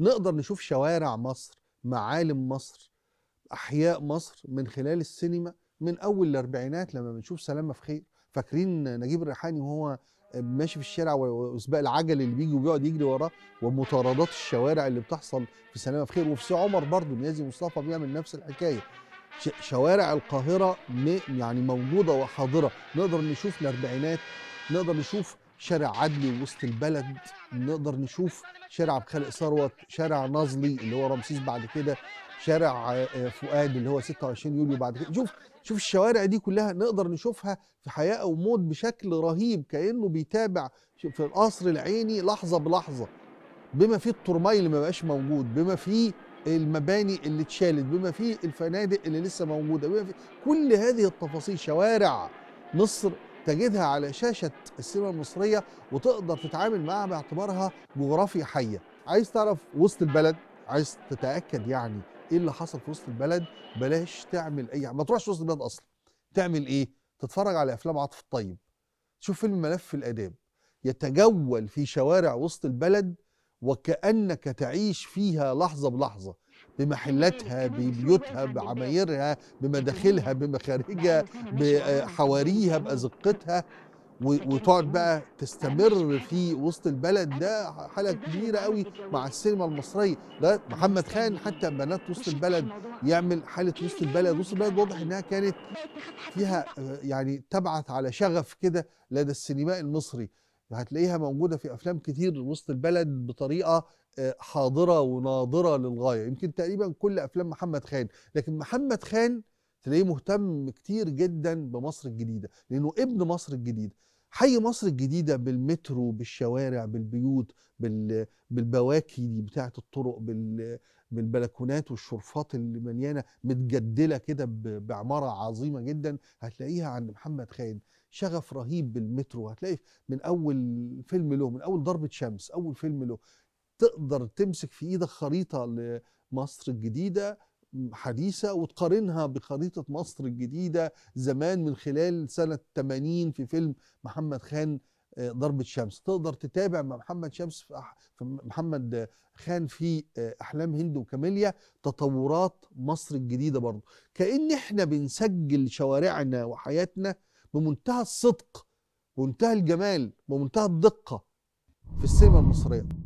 نقدر نشوف شوارع مصر معالم مصر احياء مصر من خلال السينما من اول الاربعينات لما بنشوف سلامه في خير فاكرين نجيب الريحاني وهو ماشي في الشارع وسباق العجل اللي بيجي وبيقعد يجري وراه ومطاردات الشوارع اللي بتحصل في سلامه في خير وفي سي عمر برضه نيازي مصطفى بيعمل نفس الحكايه شوارع القاهره يعني موجوده وحاضره نقدر نشوف الاربعينات نقدر نشوف شارع عدلي وسط البلد نقدر نشوف شارع عبد الخالق ثروت شارع نظلي اللي هو رمسيس بعد كده شارع آه، آه، فؤاد اللي هو 26 يوليو بعد كده شوف شوف الشوارع دي كلها نقدر نشوفها في حياه او موت بشكل رهيب كانه بيتابع في القصر العيني لحظه بلحظه بما فيه الترماي اللي ما بقاش موجود بما فيه المباني اللي اتشالت بما فيه الفنادق اللي لسه موجوده بما فيه كل هذه التفاصيل شوارع مصر تجدها على شاشة السينما المصرية وتقدر تتعامل معها باعتبارها جغرافيا حية عايز تعرف وسط البلد عايز تتأكد يعني ايه اللي حصل في وسط البلد بلاش تعمل اي ما تروحش وسط البلد اصلا تعمل ايه تتفرج على افلام عاطف الطيب شوف فيلم ملف الاداب يتجول في شوارع وسط البلد وكانك تعيش فيها لحظه بلحظه بمحلاتها ببيوتها بعمايرها بمداخلها بمخارجها بحواريها بأزقتها وتقعد بقى تستمر في وسط البلد ده حاله كبيره قوي مع السينما المصريه ده محمد خان حتى بنات وسط البلد يعمل حاله وسط البلد وسط البلد واضح انها كانت فيها يعني تبعث على شغف كده لدى السينماء المصري هتلاقيها موجوده في افلام كتير وسط البلد بطريقه آه، حاضره وناضرة للغايه يمكن تقريبا كل افلام محمد خان لكن محمد خان تلاقيه مهتم كتير جدا بمصر الجديده لانه ابن مصر الجديده حي مصر الجديدة بالمترو بالشوارع بالبيوت بالبواكي بتاعة الطرق بالبلكونات والشرفات اللي مليانة متجدلة كده بعمارة عظيمة جدا هتلاقيها عند محمد خالد شغف رهيب بالمترو هتلاقي من أول فيلم له من أول ضربة شمس أول فيلم له تقدر تمسك في إيدك خريطة لمصر الجديدة حديثة وتقارنها بخريطة مصر الجديدة زمان من خلال سنة 80 في فيلم محمد خان آه، ضربة شمس تقدر تتابع مع محمد شمس في محمد آه، خان في آه، أحلام هند وكاميليا تطورات مصر الجديدة برضه كأن احنا بنسجل شوارعنا وحياتنا بمنتهى الصدق بمنتهى الجمال بمنتهى الدقة في السينما المصرية